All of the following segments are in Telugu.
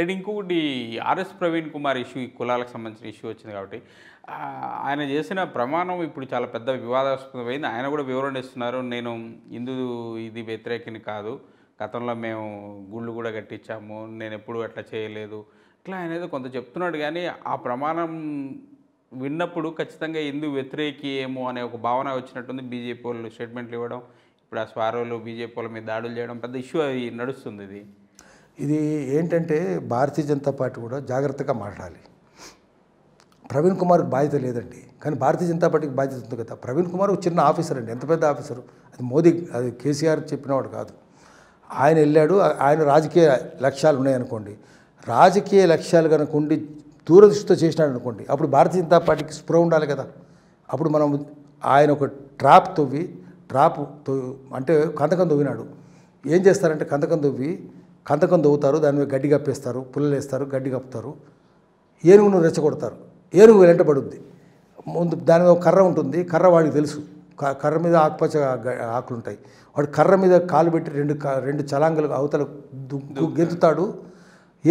అండ్ ఇంకొకటి ఆర్ఎస్ ప్రవీణ్ కుమార్ ఇష్యూ ఈ కులాలకు సంబంధించిన ఇష్యూ వచ్చింది కాబట్టి ఆయన చేసిన ప్రమాణం ఇప్పుడు చాలా పెద్ద వివాదాస్పదమైంది ఆయన కూడా వివరణ ఇస్తున్నారు నేను హిందూ ఇది వ్యతిరేకిని కాదు గతంలో మేము గుళ్ళు కూడా కట్టించాము నేను ఎప్పుడు అట్లా చేయలేదు ఇట్లా ఏదో కొంత చెప్తున్నాడు కానీ ఆ ప్రమాణం విన్నప్పుడు ఖచ్చితంగా హిందూ వ్యతిరేకి ఏమో అనే ఒక భావన వచ్చినట్టుంది బీజేపీ వాళ్ళు స్టేట్మెంట్లు ఇవ్వడం ఇప్పుడు ఆ స్వారోలు బీజేపీ వాళ్ళ మీద దాడులు చేయడం పెద్ద ఇష్యూ అది నడుస్తుంది ఇది ఇది ఏంటంటే భారతీయ జనతా పార్టీ కూడా జాగ్రత్తగా మాట్లాడాలి ప్రవీణ్ కుమార్కి బాధ్యత లేదండి కానీ భారతీయ జనతా పార్టీకి బాధ్యత ఉంది కదా ప్రవీణ్ కుమార్ ఒక చిన్న ఆఫీసర్ అండి ఎంత పెద్ద ఆఫీసరు అది మోదీ అది కేసీఆర్ చెప్పినవాడు కాదు ఆయన వెళ్ళాడు ఆయన రాజకీయ లక్ష్యాలు ఉన్నాయనుకోండి రాజకీయ లక్ష్యాలు కనుక ఉండి దూరదృష్టితో చేసినాడు అనుకోండి అప్పుడు భారతీయ జనతా పార్టీకి స్పృహ ఉండాలి కదా అప్పుడు మనం ఆయన ఒక ట్రాప్ తవ్వి ట్రాప్ అంటే కందకం తవ్వినాడు ఏం చేస్తారంటే కందకం తవ్వి కందకం దవ్వుతారు దాని మీద గడ్డి కప్పేస్తారు పుల్లలు వేస్తారు గడ్డి కప్పుతారు ఏనుగును రెచ్చగొడతారు ఏనుగు వెంటబడుద్ది ముందు దాని మీద కర్ర ఉంటుంది కర్ర వాడికి తెలుసు కర్ర మీద ఆకుపచ్చ ఆకులు ఉంటాయి వాడు కర్ర మీద కాలు పెట్టి రెండు రెండు చలాంగలు అవతల గెంతుతాడు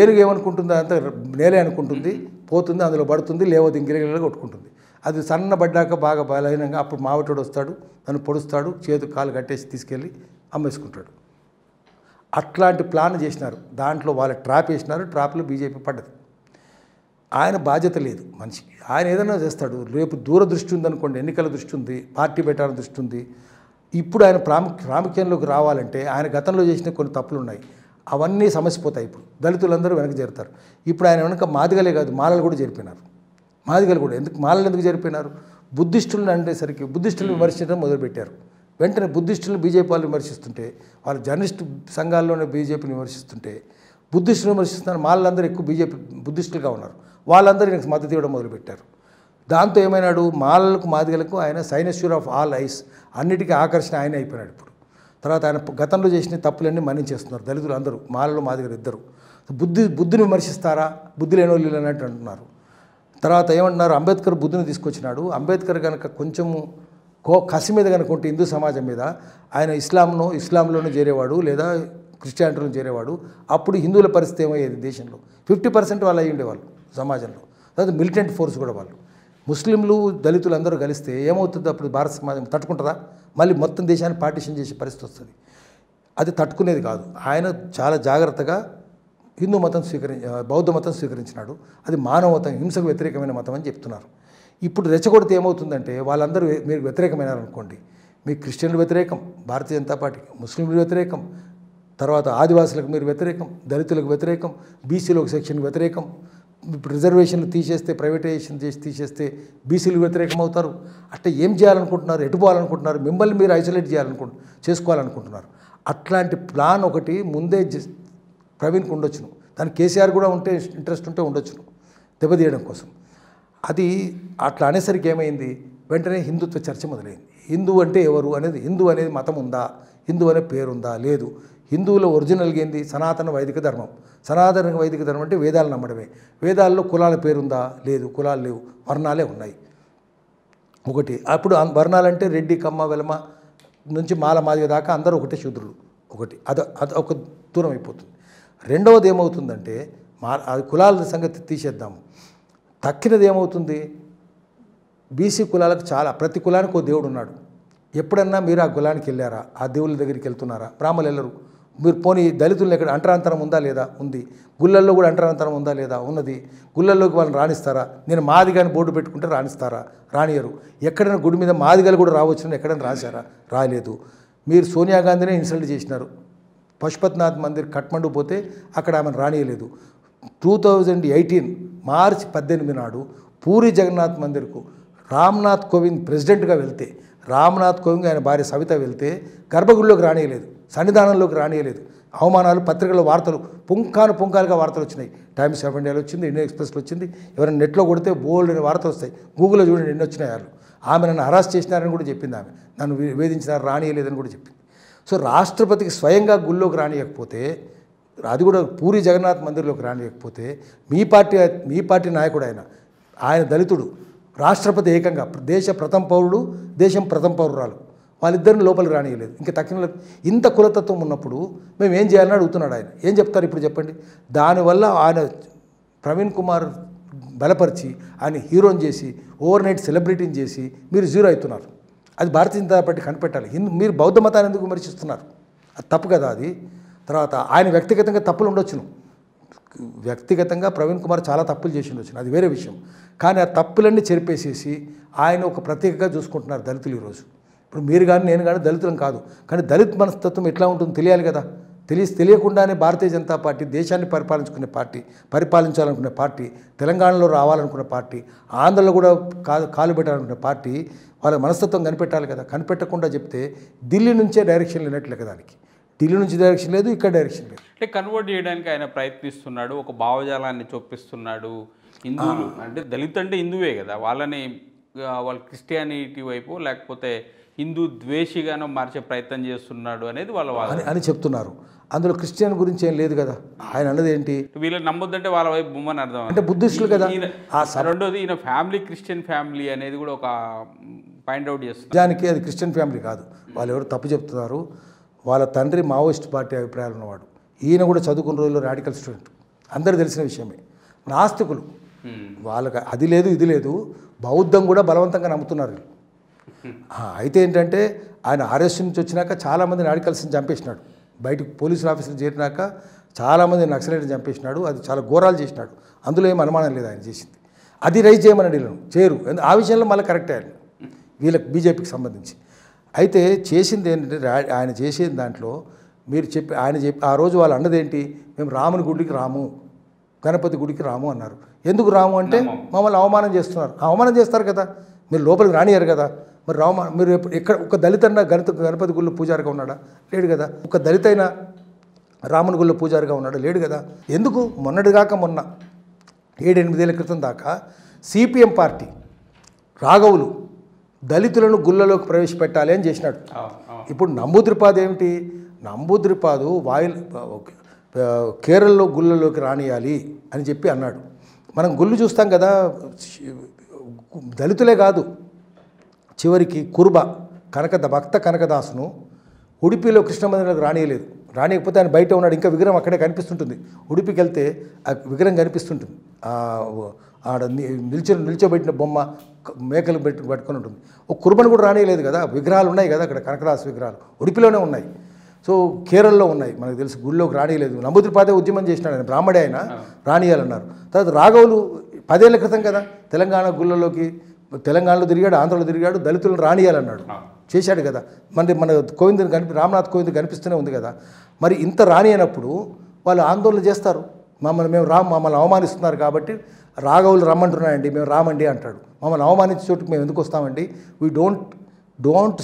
ఏనుగు ఏమనుకుంటుంది అంత నేలే అనుకుంటుంది పోతుంది అందులో పడుతుంది లేవది ఇంగిరిగిరిగా కొట్టుకుంటుంది అది సన్నబడ్డాక బాగా బలహీనంగా అప్పుడు మావటోడు వస్తాడు దాన్ని పొడుస్తాడు చేతు కాలు కట్టేసి తీసుకెళ్ళి అమ్మేసుకుంటాడు అట్లాంటి ప్లాన్ చేసినారు దాంట్లో వాళ్ళు ట్రాప్ వేసినారు ట్రాప్లో బీజేపీ పడ్డది ఆయన బాధ్యత లేదు మనిషి ఆయన ఏదైనా చేస్తాడు రేపు దూరదృష్టి ఉందనుకోండి ఎన్నికల దృష్టి ఉంది పార్టీ పెట్టాలని దృష్టి ఉంది ఇప్పుడు ఆయన ప్రాముఖ్య ప్రాముఖ్యంలోకి రావాలంటే ఆయన గతంలో చేసిన కొన్ని తప్పులు ఉన్నాయి అవన్నీ సమసిపోతాయి ఇప్పుడు దళితులందరూ వెనక చేరుతారు ఇప్పుడు ఆయన వెనక మాదిగలే కాదు మాలలు కూడా జరిపినారు మాదిగలు కూడా ఎందుకు మాలలు ఎందుకు జరిపినారు బుద్ధిస్టులను అనేసరికి బుద్ధిస్టులను విమర్శించడం మొదలుపెట్టారు వెంటనే బుద్ధిస్టులను బీజేపీ వాళ్ళు విమర్శిస్తుంటే వాళ్ళ జర్నలిస్ట్ సంఘాల్లోనే బీజేపీని విమర్శిస్తుంటే బుద్ధిస్టులు విమర్శిస్తున్నారు వాళ్ళందరూ ఎక్కువ బీజేపీ బుద్ధిస్టులుగా ఉన్నారు వాళ్ళందరూ నాకు మద్దతు ఇవ్వడం మొదలుపెట్టారు దాంతో ఏమైనాడు మాలలకు మాదిగలకు ఆయన సైనస్యూర్ ఆఫ్ ఆల్ ఐస్ అన్నిటికీ ఆకర్షణ ఆయన అయిపోయినాడు ఇప్పుడు తర్వాత ఆయన గతంలో చేసిన తప్పులన్నీ మన్నించేస్తున్నారు దళితులు అందరూ మాలలు మాదిగలు ఇద్దరు బుద్ధి బుద్ధిని విమర్శిస్తారా బుద్ధి లేని వాళ్ళు అంటున్నారు తర్వాత ఏమంటున్నారు అంబేద్కర్ బుద్ధిని తీసుకొచ్చినాడు అంబేద్కర్ కనుక కొంచెము కో కసి మీద కనుకుంటే హిందూ సమాజం మీద ఆయన ఇస్లాంను ఇస్లాంలోనే చేరేవాడు లేదా క్రిస్టియానిటీలో చేరేవాడు అప్పుడు హిందువుల పరిస్థితి ఏమయ్యేది దేశంలో ఫిఫ్టీ పర్సెంట్ వాళ్ళు అయ్యి ఉండేవాళ్ళు సమాజంలో తర్వాత మిలిటెంట్ ఫోర్స్ కూడా వాళ్ళు ముస్లింలు దళితులు అందరూ కలిస్తే ఏమవుతుంది అప్పుడు భారత సమాజం తట్టుకుంటుందా మళ్ళీ మొత్తం దేశాన్ని పార్టీషన్ చేసే పరిస్థితి వస్తుంది అది తట్టుకునేది కాదు ఆయన చాలా జాగ్రత్తగా హిందూ మతం స్వీకరి బౌద్ధ మతం స్వీకరించినాడు అది మానవ మతం హింసకు వ్యతిరేకమైన మతం అని చెప్తున్నారు ఇప్పుడు రెచ్చగొడితే ఏమవుతుందంటే వాళ్ళందరూ మీరు వ్యతిరేకమైనారనుకోండి మీ క్రిస్టియన్లు వ్యతిరేకం భారతీయ జనతా పార్టీకి ముస్లింలు వ్యతిరేకం తర్వాత ఆదివాసులకు మీరు వ్యతిరేకం దళితులకు వ్యతిరేకం బీసీలకు సెక్షన్కి వ్యతిరేకం ఇప్పుడు రిజర్వేషన్లు తీసేస్తే ప్రైవేటైజేషన్ చేసి తీసేస్తే బీసీలు వ్యతిరేకం అవుతారు అట్లా ఏం చేయాలనుకుంటున్నారు ఎటు పోవాలనుకుంటున్నారు మిమ్మల్ని మీరు ఐసోలేట్ చేయాలనుకుంటు చేసుకోవాలనుకుంటున్నారు అట్లాంటి ప్లాన్ ఒకటి ముందే ప్రవీణ్కి ఉండొచ్చును దాని కేసీఆర్ కూడా ఉంటే ఇంట్రెస్ట్ ఉంటే ఉండొచ్చును దెబ్బతీయడం కోసం అది అట్లా అనేసరికి ఏమైంది వెంటనే హిందుత్వ చర్చ మొదలైంది హిందూ అంటే ఎవరు అనేది హిందూ అనేది మతం ఉందా హిందూ అనే పేరుందా లేదు హిందువుల ఒరిజినల్గా ఏంది సనాతన వైదిక ధర్మం సనాతన వైదిక ధర్మం అంటే వేదాలు నమ్మడమే వేదాల్లో కులాల పేరుందా లేదు కులాలు లేవు వర్ణాలే ఉన్నాయి ఒకటి అప్పుడు వర్ణాలంటే రెడ్డి కమ్మ వెలమ నుంచి మాల మాదిగ దాకా అందరూ ఒకటే శుద్రులు ఒకటి అది అది ఒక దూరం అయిపోతుంది రెండవది ఏమవుతుందంటే మా కులాల సంగతి తీసేద్దాము తక్కినది ఏమవుతుంది బీసీ కులాలకు చాలా ప్రతి కులానికి ఓ దేవుడు ఉన్నాడు ఎప్పుడన్నా మీరు ఆ కులానికి వెళ్ళారా ఆ దేవుళ్ళ దగ్గరికి వెళ్తున్నారా బ్రాహ్మలు వెళ్ళరు మీరు పోనీ దళితులు ఎక్కడ అంటరాంతరం ఉందా లేదా ఉంది గుళ్ళల్లో కూడా అంటరాంతరం ఉందా లేదా ఉన్నది గుళ్ళల్లోకి వాళ్ళని రాణిస్తారా నేను మాదిగాని బోర్డు పెట్టుకుంటే రాణిస్తారా రానియరు ఎక్కడైనా గుడి మీద మాదిగలు కూడా రావచ్చు ఎక్కడైనా రాశారా రాలేదు మీరు సోనియా గాంధీనే ఇన్సల్ట్ చేసినారు పశుపతినాథ్ మందిర్ కట్మండు పోతే అక్కడ ఆమెను రానియలేదు టూ థౌజండ్ ఎయిటీన్ మార్చి పద్దెనిమిది నాడు పూరి జగన్నాథ్ మందిర్కు రామ్నాథ్ కోవింద్ ప్రెసిడెంట్గా వెళ్తే రామ్నాథ్ కోవింద్ ఆయన భార్య సవిత వెళ్తే గర్భగుడిలోకి రానియలేదు సన్నిధానంలోకి రానియలేదు అవమానాలు పత్రికల వార్తలు పుంకాను పుంకాలుగా వార్తలు వచ్చినాయి టైమ్స్ ఆఫ్ ఇండియాలో వచ్చింది ఇండియన్ ఎక్స్ప్రెస్లో వచ్చింది ఎవరైనా నెట్లో కొడితే బోల్డ్ అనే వార్తలు వస్తాయి గూగుల్లో చూడండి ఎన్ని వచ్చినాయి వాళ్ళు ఆమె నన్ను హరాస్ చేసినారని కూడా చెప్పింది ఆమె నన్ను వేధించినారు రానియలేదని కూడా చెప్పింది సో రాష్ట్రపతికి స్వయంగా గుళ్ళోకి రానియకపోతే అది కూడా పూరి జగన్నాథ్ మందిర్లోకి రానియకపోతే మీ పార్టీ మీ పార్టీ నాయకుడు ఆయన ఆయన దళితుడు రాష్ట్రపతి ఏకంగా దేశ ప్రథమ పౌరుడు దేశం ప్రథమ పౌరురాలు వాళ్ళిద్దరిని లోపలికి రానియలేదు ఇంకా తక్కిన ఇంత కులతత్వం ఉన్నప్పుడు మేము ఏం చేయాలని అడుగుతున్నాడు ఆయన ఏం చెప్తారు ఇప్పుడు చెప్పండి దానివల్ల ఆయన ప్రవీణ్ కుమార్ బలపరిచి ఆయన హీరోని చేసి ఓవర్ నైట్ సెలబ్రిటీని చేసి మీరు జీరో అవుతున్నారు అది భారతీయ జనతా పార్టీ కనిపెట్టాలి హిందూ మీరు బౌద్ధ మతాన్ని ఎందుకు విమర్శిస్తున్నారు అది తప్పు కదా అది తర్వాత ఆయన వ్యక్తిగతంగా తప్పులు ఉండొచ్చును వ్యక్తిగతంగా ప్రవీణ్ కుమార్ చాలా తప్పులు చేసి ఉండొచ్చును అది వేరే విషయం కానీ ఆ తప్పులన్నీ చెరిపేసేసి ఆయన ఒక ప్రత్యేకగా చూసుకుంటున్నారు దళితులు ఈరోజు ఇప్పుడు మీరు కానీ నేను కానీ దళితులం కాదు కానీ దళిత్ మనస్తత్వం ఎట్లా ఉంటుందో తెలియాలి కదా తెలిసి తెలియకుండానే భారతీయ జనతా పార్టీ దేశాన్ని పరిపాలించుకునే పార్టీ పరిపాలించాలనుకునే పార్టీ తెలంగాణలో రావాలనుకునే పార్టీ ఆంధ్రలో కూడా కాలు కాలు పెట్టాలనుకునే పార్టీ వాళ్ళ మనస్తత్వం కనిపెట్టాలి కదా కనిపెట్టకుండా చెప్తే ఢిల్లీ నుంచే డైరెక్షన్ లేనట్లే దానికి ఢిల్లీ నుంచి డైరెక్షన్ లేదు ఇక్కడ డైరెక్షన్ లేదు అంటే కన్వర్ట్ చేయడానికి ఆయన ప్రయత్నిస్తున్నాడు ఒక భావజాలాన్ని చొప్పిస్తున్నాడు హిందువులు అంటే దళిత్ అంటే హిందువే కదా వాళ్ళని వాళ్ళ క్రిస్టియానిటీ వైపు లేకపోతే హిందూ ద్వేషిగానో మార్చే ప్రయత్నం చేస్తున్నాడు అనేది వాళ్ళ అని అని చెప్తున్నారు అందులో క్రిస్టియన్ గురించి ఏం లేదు కదా ఆయన అన్నది ఏంటి వీళ్ళని నమ్మొద్దంటే వాళ్ళ వైపు బొమ్మని అర్థం అంటే బుద్ధిస్టులు కదా రెండోది ఈయన ఫ్యామిలీ క్రిస్టియన్ ఫ్యామిలీ అనేది కూడా ఒక పాయింట్ అవుట్ చేస్తుంది దానికి అది క్రిస్టియన్ ఫ్యామిలీ కాదు వాళ్ళు ఎవరు తప్పు చెప్తున్నారు వాళ్ళ తండ్రి మావోయిస్ట్ పార్టీ అభిప్రాయాలు ఉన్నవాడు ఈయన కూడా చదువుకున్న రోజుల్లో రాడికల్ స్టూడెంట్ అందరూ తెలిసిన విషయమే నాస్తికులు వాళ్ళకి అది లేదు ఇది లేదు బౌద్ధం కూడా బలవంతంగా నమ్ముతున్నారు అయితే ఏంటంటే ఆయన ఆర్ఎస్ నుంచి వచ్చినాక చాలామంది నాడికల్స్ని చంపేసినాడు బయటకు పోలీసులు ఆఫీసులు చేరినాక చాలామంది నక్సలైట్ని చంపేసినాడు అది చాలా ఘోరాలు చేసినాడు అందులో ఏం అనుమానం లేదు ఆయన చేసింది అది రైజ్ చేయమని అడిగినాను చేరు ఆ విషయంలో మళ్ళీ కరెక్ట్ అయ్యాను వీళ్ళకి బీజేపీకి సంబంధించి అయితే చేసింది ఏంటంటే ఆయన చేసేది దాంట్లో మీరు చెప్పి ఆయన చెప్పి ఆ రోజు వాళ్ళు అన్నదేంటి మేము రాముని గుడికి రాము గణపతి గుడికి రాము అన్నారు ఎందుకు రాము అంటే మమ్మల్ని అవమానం చేస్తున్నారు అవమానం చేస్తారు కదా మీరు లోపలికి రానియారు కదా మరి రామ మీరు ఎక్కడ ఒక దళిత గణత గణపతి గుళ్ళు పూజారిగా ఉన్నాడా లేడు కదా ఒక దళితైన రాముని గుళ్ళు పూజారిగా ఉన్నాడా లేడు కదా ఎందుకు మొన్నటిగాక మొన్న ఏళ్ళ క్రితం దాకా సిపిఎం పార్టీ రాఘవులు దళితులను గుళ్ళలోకి ప్రవేశపెట్టాలి అని చేసినాడు ఇప్పుడు నంబూద్రిపాదు ఏమిటి నంబూద్రిపాదు వాయు కేరళలో గుళ్ళలోకి రానియాలి అని చెప్పి అన్నాడు మనం గుళ్ళు చూస్తాం కదా దళితులే కాదు చివరికి కుర్బ కనకద భక్త కనకదాసును ఉడిపిలో కృష్ణ మందిరంలోకి రానియలేదు రానికపోతే ఆయన బయట ఉన్నాడు ఇంకా విగ్రహం అక్కడే కనిపిస్తుంటుంది ఉడిపికి వెళ్తే ఆ విగ్రహం కనిపిస్తుంటుంది ఆడ నిల్చో నిల్చోబెట్టిన బొమ్మ మేకలు పెట్టి పట్టుకొని ఉంటుంది ఒక కుర్బన్ కూడా రానేయలేదు కదా విగ్రహాలు ఉన్నాయి కదా అక్కడ కనకరాశ విగ్రహాలు ఉడిపిలోనే ఉన్నాయి సో కేరళలో ఉన్నాయి మనకు తెలుసు గుళ్ళోకి రానియలేదు నమ్ముద్రిపాదే ఉద్యమం చేసినాడు ఆయన బ్రాహ్మడే ఆయన రానియాలన్నారు తర్వాత రాఘవులు పదేళ్ల క్రితం కదా తెలంగాణ గుళ్ళలోకి తెలంగాణలో తిరిగాడు ఆంధ్రలో తిరిగాడు దళితులను రానియాలన్నాడు చేశాడు కదా మరి మన కోవిందని కనిపి రామ్నాథ్ కోవింద్ కనిపిస్తూనే ఉంది కదా మరి ఇంత రాని అయినప్పుడు వాళ్ళు ఆందోళన చేస్తారు మమ్మల్ని మేము రామ్ మమ్మల్ని అవమానిస్తున్నారు కాబట్టి రాఘవులు రమ్మంటున్నాయండి మేము రామండి అంటాడు మమ్మల్ని అవమానించే చోటుకు మేము ఎందుకు వస్తామండి we don't don't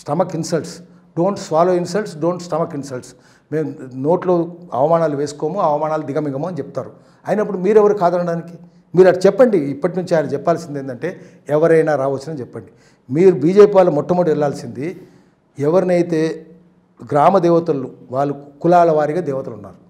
stomach insults don't swallow insults don't stomach insults మేము నోట్లో అవమానాలు వేసుకోము అవమానాలు దిగమిగము అని చెప్తారు అయినప్పుడు మీరెవరు కాదనడానికి మీరు అటు చెప్పండి ఇప్పటి నుంచి ఆయన చెప్పాల్సింది ఏంటంటే ఎవరైనా రావచ్చునని చెప్పండి మీరు బీజేపీ వాళ్ళు మొట్టమొదటి వెళ్ళాల్సింది ఎవరినైతే గ్రామ దేవతలు వాళ్ళు కులాల వారిగా దేవతలు ఉన్నారు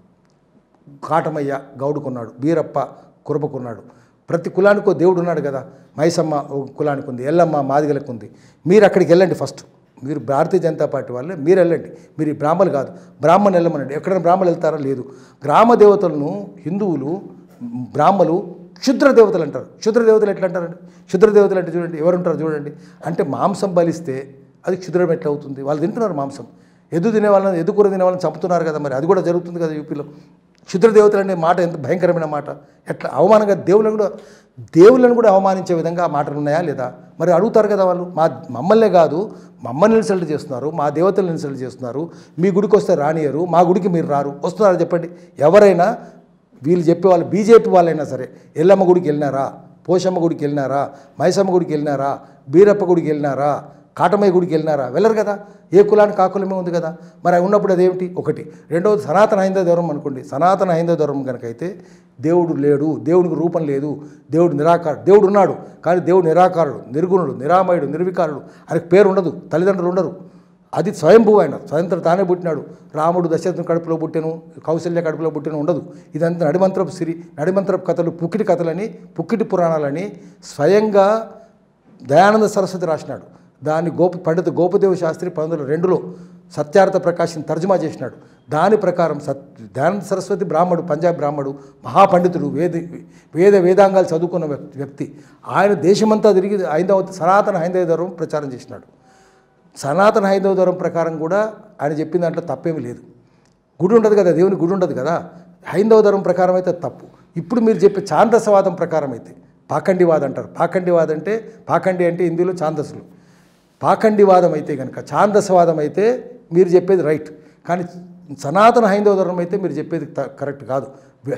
కాటమయ్య గౌడుకున్నాడు బీరప్ప కురపకున్నాడు ప్రతి కులానికి దేవుడు ఉన్నాడు కదా మైసమ్మ కులానికి ఉంది ఎల్లమ్మ మాదిగలకు ఉంది మీరు అక్కడికి వెళ్ళండి ఫస్ట్ మీరు భారతీయ జనతా పార్టీ వాళ్ళే మీరు వెళ్ళండి మీరు బ్రాహ్మణులు కాదు బ్రాహ్మణులు వెళ్ళమనండి ఎక్కడైనా బ్రాహ్మణులు వెళ్తారా లేదు గ్రామ దేవతలను హిందువులు బ్రాహ్మలు క్షుద్ర దేవతలు అంటారు క్షుద్ర దేవతలు ఎట్లా అంటారండి క్షుద్ర దేవతలు అంటే చూడండి ఎవరుంటారు చూడండి అంటే మాంసం బలిస్తే అది క్షుద్రం ఎట్లా అవుతుంది వాళ్ళు తింటున్నారు మాంసం ఎదు తినే వాళ్ళని ఎదు కూర తినే వాళ్ళని చంపుతున్నారు కదా మరి అది కూడా జరుగుతుంది కదా యూపీలో క్షుద్ర దేవతలు అనే మాట ఎంత భయంకరమైన మాట ఎట్లా అవమానంగా దేవులను కూడా దేవులను కూడా అవమానించే విధంగా ఆ మాటలు ఉన్నాయా లేదా మరి అడుగుతారు కదా వాళ్ళు మా మమ్మల్నే కాదు మమ్మల్ని ఇన్సల్ట్ చేస్తున్నారు మా దేవతలను ఇన్సల్ట్ చేస్తున్నారు మీ గుడికి వస్తే రానియరు మా గుడికి మీరు రారు వస్తున్నారు చెప్పండి ఎవరైనా వీళ్ళు చెప్పేవాళ్ళు బీజేపీ వాళ్ళైనా సరే ఎల్లమ్మ గుడికి వెళ్ళినారా పోషమ్మ గుడికి వెళ్ళినారా మైసమ్మ గుడికి వెళ్ళినారా బీరప్ప గుడికి వెళ్ళినారా కాటమయ్య గుడికి వెళ్ళినారా వెళ్ళరు కదా ఏ కులానికి కాకులమే ఉంది కదా మరి ఉన్నప్పుడు అదేమిటి ఒకటి రెండవది సనాతన హైందవ ధర్మం అనుకోండి సనాతన హైందవ ధర్మం అయితే దేవుడు లేడు దేవుడికి రూపం లేదు దేవుడు నిరాకారుడు దేవుడు ఉన్నాడు కానీ దేవుడు నిరాకారుడు నిర్గుణుడు నిరామయుడు నిర్వికారుడు ఆయనకు పేరు ఉండదు తల్లిదండ్రులు ఉండరు అది స్వయంభూ ఆయన స్వయంత్రం తానే పుట్టినాడు రాముడు దశరథం కడుపులో పుట్టాను కౌశల్య కడుపులో పుట్టాను ఉండదు ఇదంతా నడిమంత్రపు సిరి నడిమంత్రపు కథలు పుక్కిటి కథలని పుక్కిటి పురాణాలని స్వయంగా దయానంద సరస్వతి రాసినాడు దాన్ని గోప పండిత గోపదేవ శాస్త్రి పంతొమ్మిది రెండులో సత్యార్థ ప్రకాశం తర్జుమా చేసినాడు దాని ప్రకారం సత్ దయానంద సరస్వతి బ్రాహ్మడు పంజాబ్ బ్రాహ్మడు మహాపండితుడు వేద వేద వేదాంగాలు చదువుకున్న వ్యక్తి ఆయన దేశమంతా తిరిగి హైందవ సనాతన హైందవ ధర్మం ప్రచారం చేసినాడు సనాతన హైందవ ధర్మం ప్రకారం కూడా ఆయన చెప్పిన దాంట్లో తప్పేమీ లేదు గుడి ఉండదు కదా దేవుని గుడి ఉండదు కదా హైందవ ధర్మం ప్రకారం అయితే తప్పు ఇప్పుడు మీరు చెప్పే చాందసవాదం ప్రకారం అయితే పాఖండివాదం అంటారు పాఖండివాదం అంటే పాఖండి అంటే హిందీలో ఛాందసులు పాఖండివాదం అయితే కనుక ఛాందసవాదం అయితే మీరు చెప్పేది రైట్ కానీ సనాతన హైందవ ధర్మం అయితే మీరు చెప్పేది కరెక్ట్ కాదు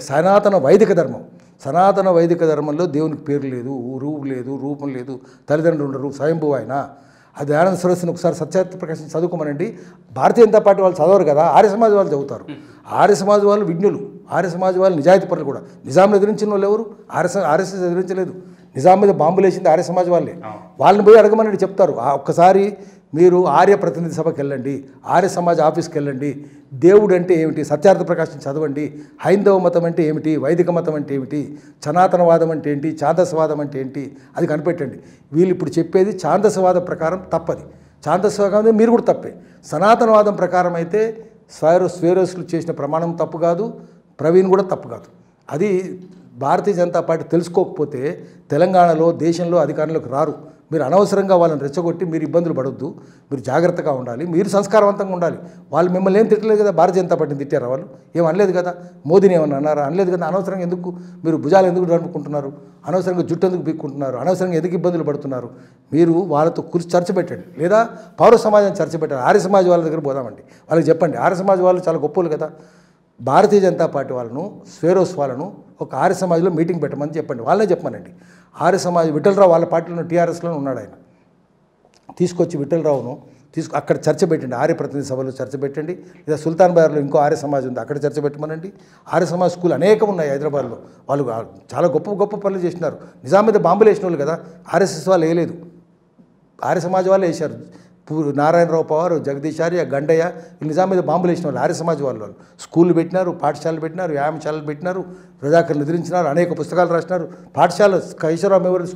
సనాతన వైదిక ధర్మం సనాతన వైదిక ధర్మంలో దేవునికి పేరు లేదు రూపు లేదు రూపం లేదు తల్లిదండ్రులు ఉండరు స్వయంభూ ఆయన అది ఆనంద సరస్సుని ఒకసారి సత్యార్థ ప్రకాశం చదువుకోమనండి భారతీయ జనతా పార్టీ వాళ్ళు చదవరు కదా ఆర్య సమాజ్ వాళ్ళు చదువుతారు ఆర్య సమాజ్ వాళ్ళు విజ్ఞులు ఆర్య సమాజ్ వాళ్ళు నిజాయితీ పనులు కూడా నిజాం ఎదిరించిన వాళ్ళు ఎవరు ఆర్ఎస్ ఆర్ఎస్ఎస్ ఎదిరించలేదు నిజాం మీద బాంబులేసింది ఆర్య సమాజ్ వాళ్ళే వాళ్ళని పోయి అడగమని చెప్తారు ఒక్కసారి మీరు ఆర్య ప్రతినిధి సభకి వెళ్ళండి ఆర్య సమాజ ఆఫీస్కి వెళ్ళండి దేవుడు అంటే ఏమిటి సత్యార్థ ప్రకాశం చదవండి హైందవ మతం అంటే ఏమిటి వైదిక మతం అంటే ఏమిటి సనాతనవాదం అంటే ఏంటి ఛాందస్వాదం అంటే ఏంటి అది కనిపెట్టండి వీళ్ళు ఇప్పుడు చెప్పేది ఛాందస్వాదం ప్రకారం తప్పది అనేది మీరు కూడా తప్పే సనాతనవాదం ప్రకారం అయితే స్వైరస్ స్వేరస్లు చేసిన ప్రమాణం తప్పు కాదు ప్రవీణ్ కూడా తప్పు కాదు అది భారతీయ జనతా పార్టీ తెలుసుకోకపోతే తెలంగాణలో దేశంలో అధికారంలోకి రారు మీరు అనవసరంగా వాళ్ళని రెచ్చగొట్టి మీరు ఇబ్బందులు పడొద్దు మీరు జాగ్రత్తగా ఉండాలి మీరు సంస్కారవంతంగా ఉండాలి వాళ్ళు మిమ్మల్ని ఏం తిట్టలేదు కదా భారతీయ జనతా పార్టీని తిట్టారా వాళ్ళు ఏం అనలేదు కదా మోదీని ఏమన్నా అన్నారా అనలేదు కదా అనవసరంగా ఎందుకు మీరు భుజాలు ఎందుకు నడుపుకుంటున్నారు అనవసరంగా జుట్టు ఎందుకు బిక్కుంటున్నారు అనవసరంగా ఎందుకు ఇబ్బందులు పడుతున్నారు మీరు వాళ్ళతో కూర్చి చర్చ పెట్టండి లేదా పౌర సమాజాన్ని చర్చ పెట్టండి ఆర్య సమాజ వాళ్ళ దగ్గర పోదామండి వాళ్ళకి చెప్పండి ఆర్య సమాజ వాళ్ళు చాలా గొప్పలు కదా భారతీయ జనతా పార్టీ వాళ్ళను స్వేరోస్ వాళ్ళను ఒక ఆర్య సమాజ్లో మీటింగ్ పెట్టమని చెప్పండి వాళ్ళే చెప్పమనండి ఆర్య సమాజ్ విఠలరావు వాళ్ళ పార్టీలో టీఆర్ఎస్లో ఉన్నాడు ఆయన తీసుకొచ్చి విఠలరావును తీసుకు అక్కడ చర్చ పెట్టండి ఆర్య ప్రతినిధి సభలో చర్చ పెట్టండి లేదా సుల్తాన్ బజార్లో ఇంకో ఆర్య సమాజ్ ఉంది అక్కడ చర్చ పెట్టమనండి ఆర్య సమాజ్ స్కూల్ అనేకం ఉన్నాయి హైదరాబాద్లో వాళ్ళు చాలా గొప్ప గొప్ప పనులు చేసినారు నిజాం మీద బాంబులు వేసిన వాళ్ళు కదా ఆర్ఎస్ఎస్ వాళ్ళు వేయలేదు ఆర్య సమాజ్ వాళ్ళు వేశారు నారాయణరావు పవారు జగదీశార్య గండయ్య నిజాం మీద బాంబులు వేసిన వాళ్ళు ఆర్య సమాజ్ వాళ్ళు వాళ్ళు స్కూళ్ళు పెట్టినారు పాఠశాలలు పెట్టినారు వ్యాయామశాలలు పెట్టినారు ప్రజాకరణ నిద్రించినారు అనేక పుస్తకాలు రాసినారు పాఠశాల కేశవరావు మెమోరియల్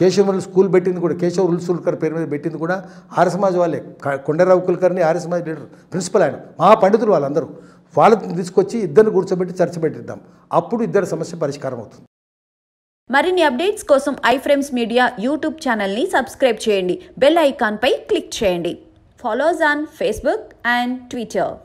కేశవరులు స్కూల్ పెట్టింది కూడా కేశవ ఉల్సుల్కర్ పేరు మీద పెట్టింది కూడా ఆర్య సమాజ్ వాళ్ళే కొండరావు కుల్కర్ని ఆర్య సమాజ్ లీడర్ ప్రిన్సిపల్ ఆయన మా పండితులు వాళ్ళందరూ వాళ్ళని తీసుకొచ్చి ఇద్దరిని కూర్చోబెట్టి చర్చ పెట్టిద్దాం అప్పుడు ఇద్దరు సమస్య పరిష్కారం అవుతుంది మరిన్ని అప్డేట్స్ కోసం ఐఫ్రేమ్స్ మీడియా యూట్యూబ్ ఛానల్ని సబ్స్క్రైబ్ చేయండి బెల్ ఐకాన్పై క్లిక్ చేయండి follows on Facebook and Twitter